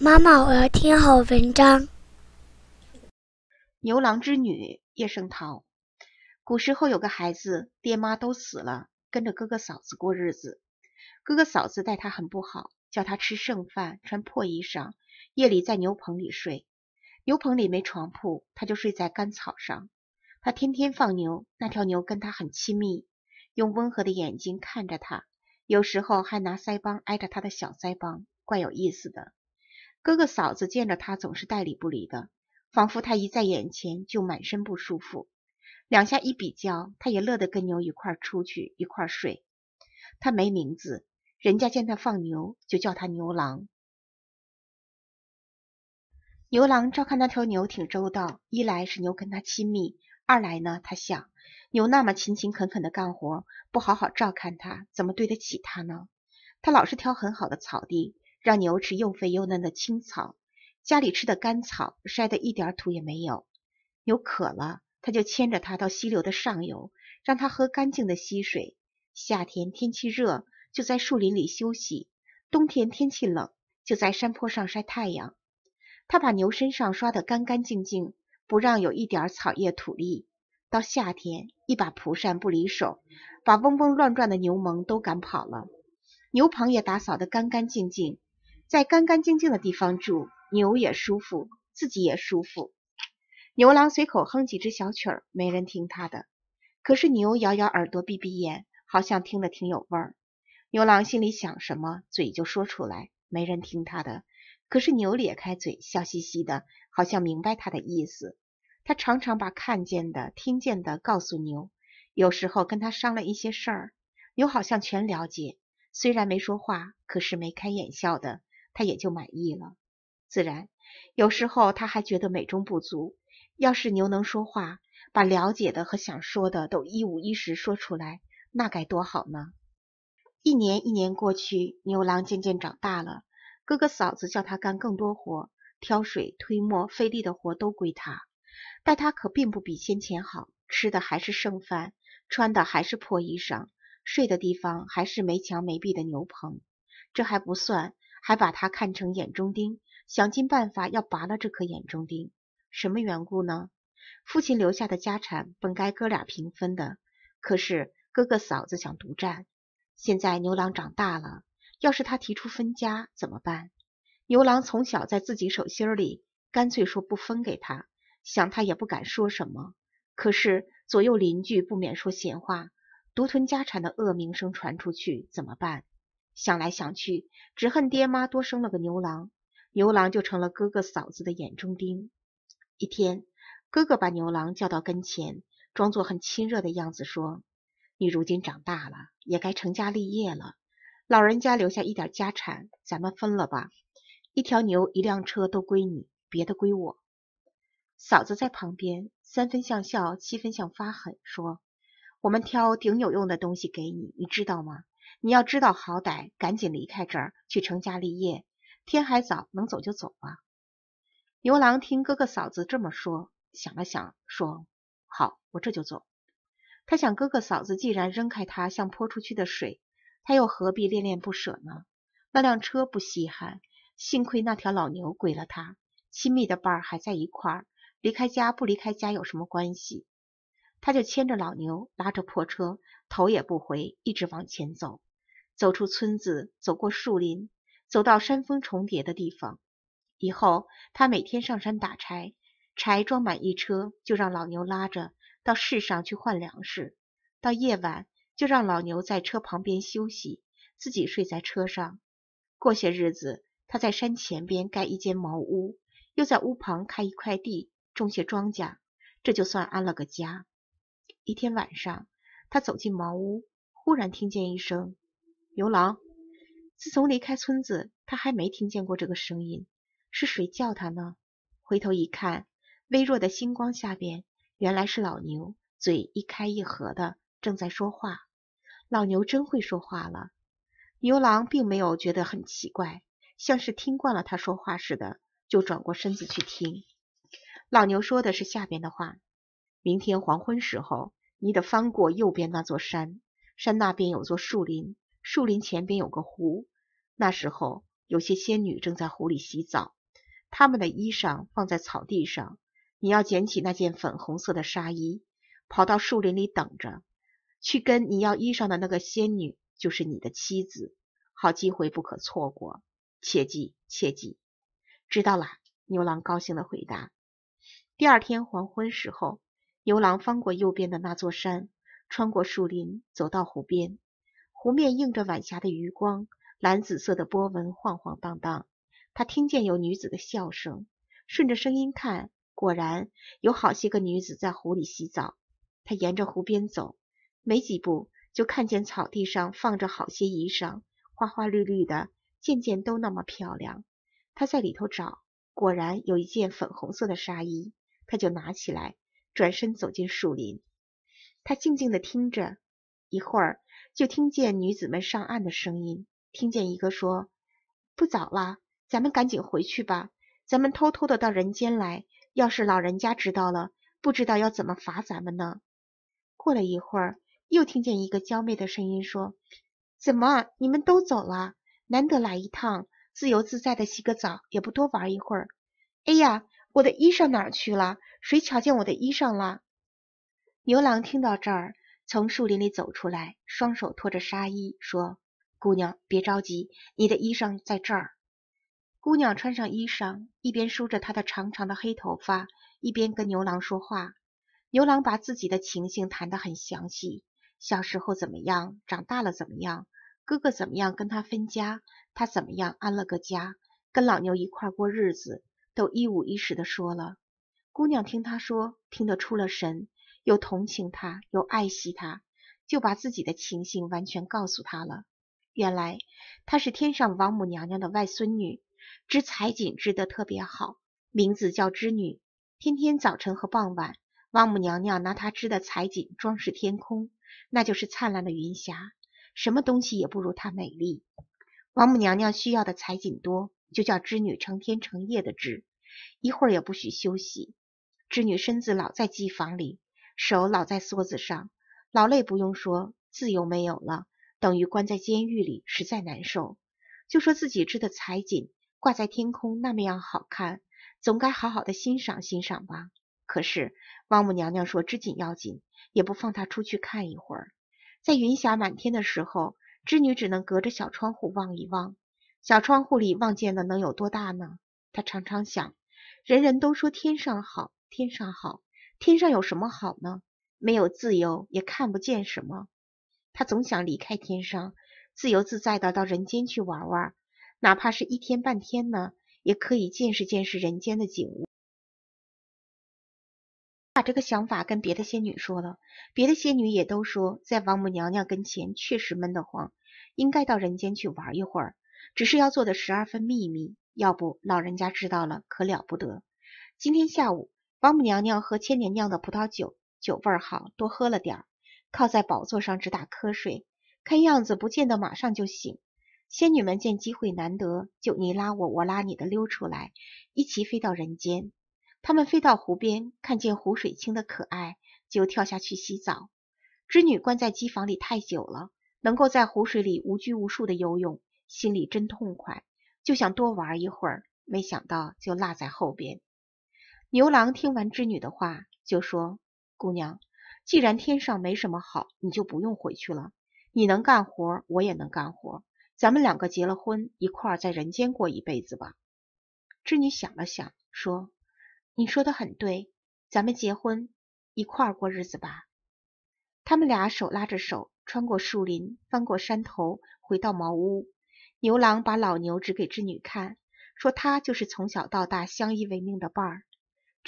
妈妈，我要听好文章。《牛郎织女》叶圣陶。古时候有个孩子，爹妈都死了，跟着哥哥嫂子过日子。哥哥嫂子待他很不好，叫他吃剩饭，穿破衣裳。夜里在牛棚里睡，牛棚里没床铺，他就睡在干草上。他天天放牛，那条牛跟他很亲密，用温和的眼睛看着他，有时候还拿腮帮挨着他的小腮帮，怪有意思的。哥哥嫂子见着他总是带理不理的，仿佛他一在眼前就满身不舒服。两下一比较，他也乐得跟牛一块出去一块睡。他没名字，人家见他放牛就叫他牛郎。牛郎照看那条牛挺周到，一来是牛跟他亲密，二来呢他想，牛那么勤勤恳恳的干活，不好好照看他怎么对得起他呢？他老是挑很好的草地。让牛吃又肥又嫩的青草，家里吃的干草筛得一点土也没有。牛渴了，他就牵着它到溪流的上游，让它喝干净的溪水。夏天天气热，就在树林里休息；冬天天气冷，就在山坡上晒太阳。他把牛身上刷得干干净净，不让有一点草叶土粒。到夏天，一把蒲扇不离手，把嗡嗡乱转的牛虻都赶跑了。牛棚也打扫得干干净净。在干干净净的地方住，牛也舒服，自己也舒服。牛郎随口哼几支小曲儿，没人听他的。可是牛摇摇耳朵，闭闭眼，好像听得挺有味儿。牛郎心里想什么，嘴就说出来，没人听他的。可是牛咧开嘴，笑嘻嘻的，好像明白他的意思。他常常把看见的、听见的告诉牛，有时候跟他商量一些事儿，牛好像全了解。虽然没说话，可是眉开眼笑的。他也就满意了。自然，有时候他还觉得美中不足。要是牛能说话，把了解的和想说的都一五一十说出来，那该多好呢！一年一年过去，牛郎渐渐长大了。哥哥嫂子叫他干更多活，挑水、推磨、费力的活都归他。但他可并不比先前好，吃的还是剩饭，穿的还是破衣裳，睡的地方还是没墙没壁的牛棚。这还不算。还把他看成眼中钉，想尽办法要拔了这颗眼中钉。什么缘故呢？父亲留下的家产本该哥俩平分的，可是哥哥嫂子想独占。现在牛郎长大了，要是他提出分家怎么办？牛郎从小在自己手心里，干脆说不分给他，想他也不敢说什么。可是左右邻居不免说闲话，独吞家产的恶名声传出去怎么办？想来想去，只恨爹妈多生了个牛郎，牛郎就成了哥哥嫂子的眼中钉。一天，哥哥把牛郎叫到跟前，装作很亲热的样子说：“你如今长大了，也该成家立业了。老人家留下一点家产，咱们分了吧。一条牛，一辆车都归你，别的归我。”嫂子在旁边，三分像笑，七分像发狠，说：“我们挑顶有用的东西给你，你知道吗？”你要知道好歹，赶紧离开这儿，去成家立业。天还早，能走就走吧。牛郎听哥哥嫂子这么说，想了想，说：“好，我这就走。”他想，哥哥嫂子既然扔开他，像泼出去的水，他又何必恋恋不舍呢？那辆车不稀罕，幸亏那条老牛归了他，亲密的伴儿还在一块儿，离开家不离开家有什么关系？他就牵着老牛，拉着破车，头也不回，一直往前走。走出村子，走过树林，走到山峰重叠的地方。以后，他每天上山打柴，柴装满一车，就让老牛拉着到市上去换粮食。到夜晚，就让老牛在车旁边休息，自己睡在车上。过些日子，他在山前边盖一间茅屋，又在屋旁开一块地，种些庄稼，这就算安了个家。一天晚上，他走进茅屋，忽然听见一声牛郎。自从离开村子，他还没听见过这个声音。是谁叫他呢？回头一看，微弱的星光下边，原来是老牛，嘴一开一合的，正在说话。老牛真会说话了。牛郎并没有觉得很奇怪，像是听惯了他说话似的，就转过身子去听。老牛说的是下边的话：明天黄昏时候。你得翻过右边那座山，山那边有座树林，树林前边有个湖。那时候有些仙女正在湖里洗澡，她们的衣裳放在草地上。你要捡起那件粉红色的纱衣，跑到树林里等着，去跟你要衣裳的那个仙女就是你的妻子。好机会不可错过，切记切记。知道了，牛郎高兴地回答。第二天黄昏时候。牛郎翻过右边的那座山，穿过树林，走到湖边。湖面映着晚霞的余光，蓝紫色的波纹晃晃荡荡。他听见有女子的笑声，顺着声音看，果然有好些个女子在湖里洗澡。他沿着湖边走，没几步就看见草地上放着好些衣裳，花花绿绿的，件件都那么漂亮。他在里头找，果然有一件粉红色的纱衣，他就拿起来。转身走进树林，他静静地听着，一会儿就听见女子们上岸的声音，听见一个说：“不早了，咱们赶紧回去吧。咱们偷偷的到人间来，要是老人家知道了，不知道要怎么罚咱们呢。”过了一会儿，又听见一个娇媚的声音说：“怎么，你们都走了？难得来一趟，自由自在的洗个澡，也不多玩一会儿。哎呀，我的衣裳哪儿去了？”谁瞧见我的衣裳了？牛郎听到这儿，从树林里走出来，双手托着纱衣，说：“姑娘，别着急，你的衣裳在这儿。”姑娘穿上衣裳，一边梳着她的长长的黑头发，一边跟牛郎说话。牛郎把自己的情形谈得很详细：小时候怎么样，长大了怎么样，哥哥怎么样跟他分家，他怎么样安了个家，跟老牛一块过日子，都一五一十的说了。姑娘听她说，听得出了神，又同情她，又爱惜她，就把自己的情形完全告诉她了。原来她是天上王母娘娘的外孙女，织彩锦织得特别好，名字叫织女。天天早晨和傍晚，王母娘娘拿她织的彩锦装饰天空，那就是灿烂的云霞，什么东西也不如她美丽。王母娘娘需要的彩锦多，就叫织女成天成夜的织，一会儿也不许休息。织女身子老在机房里，手老在梭子上，劳累不用说，自由没有了，等于关在监狱里，实在难受。就说自己织的彩锦挂在天空，那么样好看，总该好好的欣赏欣赏吧。可是王母娘娘说织锦要紧，也不放她出去看一会儿。在云霞满天的时候，织女只能隔着小窗户望一望，小窗户里望见的能有多大呢？她常常想，人人都说天上好。天上好，天上有什么好呢？没有自由，也看不见什么。他总想离开天上，自由自在的到人间去玩玩，哪怕是一天半天呢，也可以见识见识人间的景物。把这个想法跟别的仙女说了，别的仙女也都说，在王母娘娘跟前确实闷得慌，应该到人间去玩一会儿。只是要做的十二分秘密，要不老人家知道了可了不得。今天下午。王母娘娘喝千年酿的葡萄酒，酒味好多，喝了点儿，靠在宝座上直打瞌睡，看样子不见得马上就醒。仙女们见机会难得，就你拉我，我拉你的溜出来，一起飞到人间。他们飞到湖边，看见湖水清的可爱，就跳下去洗澡。织女关在机房里太久了，能够在湖水里无拘无束的游泳，心里真痛快，就想多玩一会儿，没想到就落在后边。牛郎听完织女的话，就说：“姑娘，既然天上没什么好，你就不用回去了。你能干活，我也能干活，咱们两个结了婚，一块在人间过一辈子吧。”织女想了想，说：“你说的很对，咱们结婚，一块过日子吧。”他们俩手拉着手，穿过树林，翻过山头，回到茅屋。牛郎把老牛指给织女看，说：“他就是从小到大相依为命的伴儿。”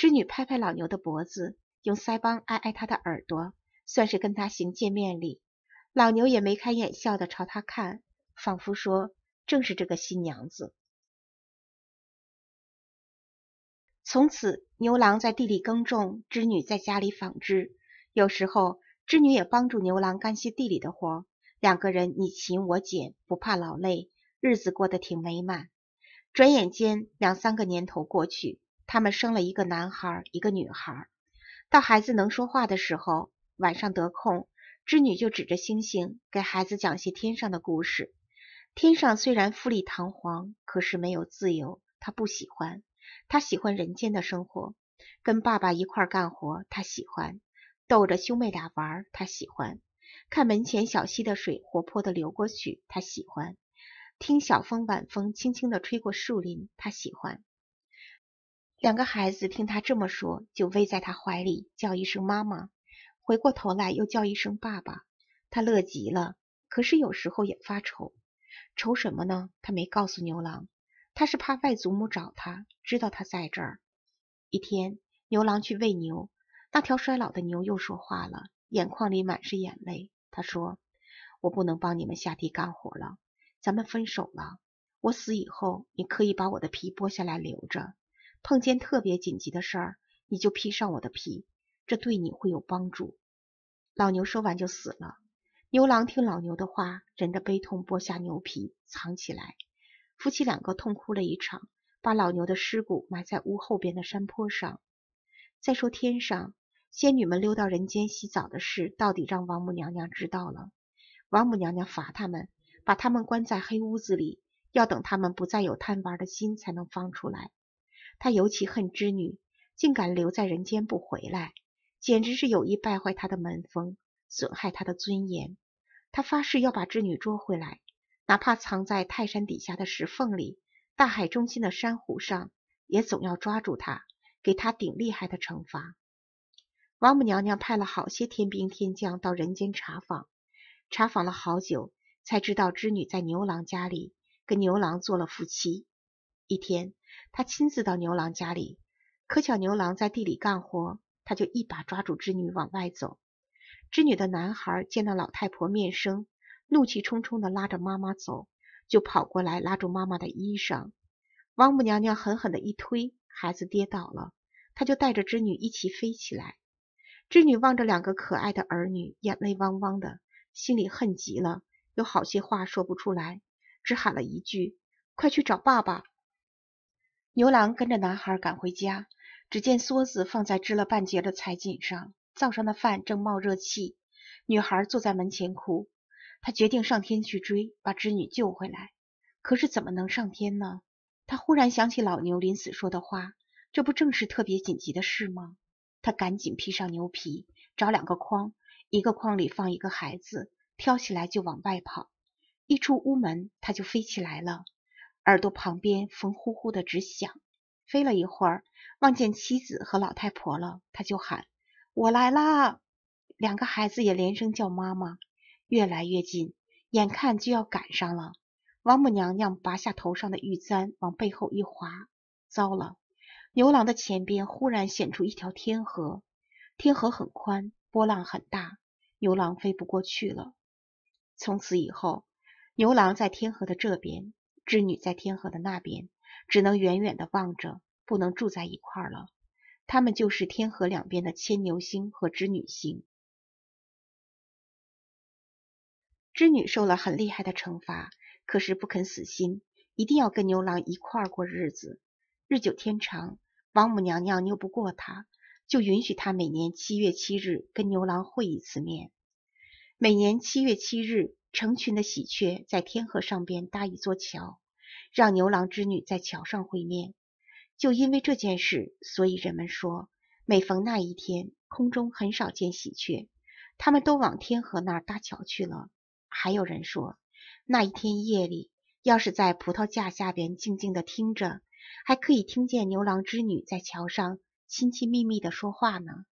织女拍拍老牛的脖子，用腮帮挨挨他的耳朵，算是跟他行见面礼。老牛也眉开眼笑地朝他看，仿佛说：“正是这个新娘子。”从此，牛郎在地里耕种，织女在家里纺织。有时候，织女也帮助牛郎干些地里的活，两个人你勤我俭，不怕劳累，日子过得挺美满。转眼间，两三个年头过去。他们生了一个男孩，一个女孩。到孩子能说话的时候，晚上得空，织女就指着星星，给孩子讲些天上的故事。天上虽然富丽堂皇，可是没有自由，她不喜欢。她喜欢人间的生活，跟爸爸一块干活，她喜欢；逗着兄妹俩玩，她喜欢；看门前小溪的水活泼的流过去，她喜欢；听小风、晚风轻轻的吹过树林，她喜欢。两个孩子听他这么说，就偎在他怀里叫一声妈妈，回过头来又叫一声爸爸。他乐极了，可是有时候也发愁，愁什么呢？他没告诉牛郎，他是怕外祖母找他，知道他在这儿。一天，牛郎去喂牛，那条衰老的牛又说话了，眼眶里满是眼泪。他说：“我不能帮你们下地干活了，咱们分手了。我死以后，你可以把我的皮剥下来留着。”碰见特别紧急的事儿，你就披上我的皮，这对你会有帮助。老牛说完就死了。牛郎听老牛的话，忍着悲痛剥下牛皮藏起来。夫妻两个痛哭了一场，把老牛的尸骨埋在屋后边的山坡上。再说天上仙女们溜到人间洗澡的事，到底让王母娘娘知道了。王母娘娘罚他们，把他们关在黑屋子里，要等他们不再有贪玩的心，才能放出来。他尤其恨织女，竟敢留在人间不回来，简直是有意败坏他的门风，损害他的尊严。他发誓要把织女捉回来，哪怕藏在泰山底下的石缝里，大海中心的珊瑚上，也总要抓住他，给他顶厉害的惩罚。王母娘娘派了好些天兵天将到人间查访，查访了好久，才知道织女在牛郎家里跟牛郎做了夫妻。一天，他亲自到牛郎家里，可巧牛郎在地里干活，他就一把抓住织女往外走。织女的男孩见到老太婆面生，怒气冲冲的拉着妈妈走，就跑过来拉住妈妈的衣裳。王母娘娘狠狠的一推，孩子跌倒了，她就带着织女一起飞起来。织女望着两个可爱的儿女，眼泪汪汪的，心里恨极了，有好些话说不出来，只喊了一句：“快去找爸爸！”牛郎跟着男孩赶回家，只见梭子放在织了半截的彩锦上，灶上的饭正冒热气，女孩坐在门前哭。她决定上天去追，把织女救回来。可是怎么能上天呢？他忽然想起老牛临死说的话，这不正是特别紧急的事吗？他赶紧披上牛皮，找两个筐，一个筐里放一个孩子，挑起来就往外跑。一出屋门，它就飞起来了。耳朵旁边风呼呼的直响，飞了一会儿，望见妻子和老太婆了，他就喊：“我来啦！”两个孩子也连声叫“妈妈”。越来越近，眼看就要赶上了。王母娘娘拔下头上的玉簪，往背后一划，糟了！牛郎的前边忽然显出一条天河，天河很宽，波浪很大，牛郎飞不过去了。从此以后，牛郎在天河的这边。织女在天河的那边，只能远远的望着，不能住在一块儿了。他们就是天河两边的牵牛星和织女星。织女受了很厉害的惩罚，可是不肯死心，一定要跟牛郎一块儿过日子。日久天长，王母娘娘拗不过她，就允许她每年七月七日跟牛郎会一次面。每年七月七日。成群的喜鹊在天河上边搭一座桥，让牛郎织女在桥上会面。就因为这件事，所以人们说，每逢那一天，空中很少见喜鹊，他们都往天河那儿搭桥去了。还有人说，那一天夜里，要是在葡萄架下边静静地听着，还可以听见牛郎织女在桥上亲亲密密地说话呢。